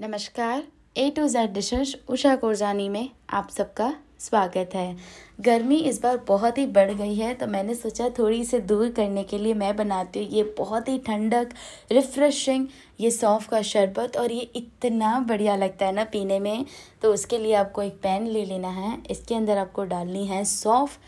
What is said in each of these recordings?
नमस्कार A to Z dishes Usha Korjani में आप सबका स्वागत है गर्मी इस बार बहुत ही बढ़ गई है तो मैंने सोचा थोड़ी से दूर करने के लिए मैं बनाती हूँ ये बहुत ही ठंडक रिफ़्रेशिंग ये सौंफ का शरबत और ये इतना बढ़िया लगता है ना पीने में तो उसके लिए आपको एक पैन ले लेना है इसके अंदर आपको डालनी है सौंफ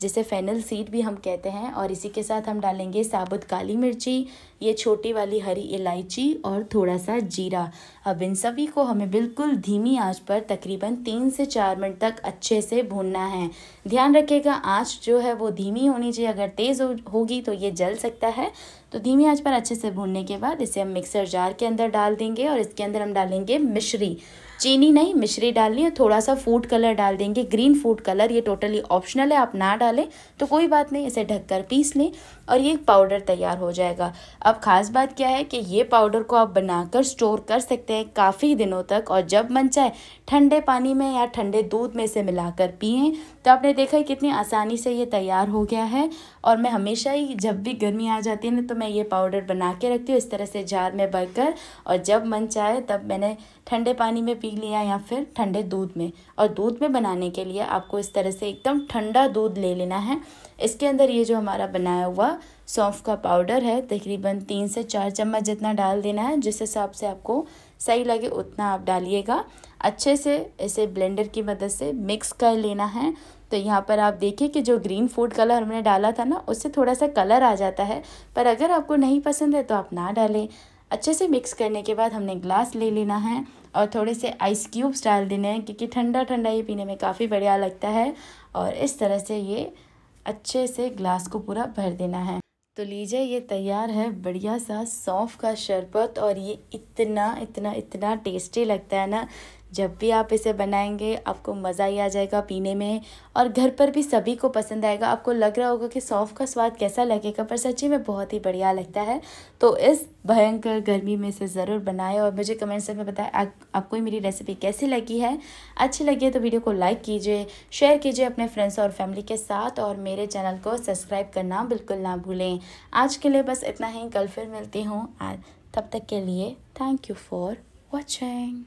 जिसे फेनल सीड भी हम कहते हैं और इसी के साथ हम डालेंगे साबुत काली मिर्ची ये छोटी वाली हरी इलायची और थोड़ा सा जीरा अब इन सभी को हमें बिल्कुल धीमी आंच पर तकरीबन तीन से चार मिनट तक अच्छे से भूनना है ध्यान रखिएगा आंच जो है वो धीमी होनी चाहिए अगर तेज़ होगी तो ये जल सकता है तो धीमी आंच पर अच्छे से भूनने के बाद इसे हम मिक्सर जार के अंदर डाल देंगे और इसके अंदर हम डालेंगे मिश्री चीनी नहीं मिश्री डालनी है थोड़ा सा फूड कलर डाल देंगे ग्रीन फूड कलर ये टोटली ऑप्शनल है आप ना डालें तो कोई बात नहीं इसे ढककर पीस लें और ये पाउडर तैयार हो जाएगा अब ख़ास बात क्या है कि ये पाउडर को आप बनाकर स्टोर कर सकते हैं काफ़ी दिनों तक और जब मन चाहे ठंडे पानी में या ठंडे दूध में इसे मिलाकर पिए तो आपने देखा कितनी आसानी से ये तैयार हो गया है और मैं हमेशा ही जब भी गर्मी आ जाती है ना तो मैं मैं ये पाउडर बना के रखती हूँ इस तरह से जार में भरकर और जब मन चाहे तब मैंने ठंडे पानी में पी लिया या फिर ठंडे दूध में और दूध में बनाने के लिए आपको इस तरह से एकदम ठंडा दूध ले लेना है इसके अंदर ये जो हमारा बनाया हुआ सौंफ का पाउडर है तकरीबन तीन से चार चम्मच जितना डाल देना है जिस हिसाब से आपको सही लगे उतना आप डालिएगा अच्छे से इसे ब्लेंडर की मदद से मिक्स कर लेना है तो यहाँ पर आप देखिए कि जो ग्रीन फूड कलर हमने डाला था ना उससे थोड़ा सा कलर आ जाता है पर अगर आपको नहीं पसंद है तो आप ना डालें अच्छे से मिक्स करने के बाद हमने ग्लास ले लेना है और थोड़े से आइस क्यूब्स डाल देने हैं क्योंकि ठंडा ठंडा ये पीने में काफ़ी बढ़िया लगता है और इस तरह से ये अच्छे से ग्लास को पूरा भर देना है तो लीजिए ये तैयार है बढ़िया सा सौंफ का शरबत और ये इतना इतना इतना टेस्टी लगता है ना जब भी आप इसे बनाएंगे आपको मज़ा ही आ जाएगा पीने में और घर पर भी सभी को पसंद आएगा आपको लग रहा होगा कि सौंफ का स्वाद कैसा लगेगा पर सच्ची में बहुत ही बढ़िया लगता है तो इस भयंकर गर्मी में इसे ज़रूर बनाएं और मुझे कमेंट्स में बताएं आप, आपको मेरी रेसिपी कैसी लगी है अच्छी लगी है तो वीडियो को लाइक कीजिए शेयर कीजिए अपने फ्रेंड्स और फैमिली के साथ और मेरे चैनल को सब्सक्राइब करना बिल्कुल ना भूलें आज के लिए बस इतना ही कल फिर मिलती हूँ तब तक के लिए थैंक यू फॉर वॉचिंग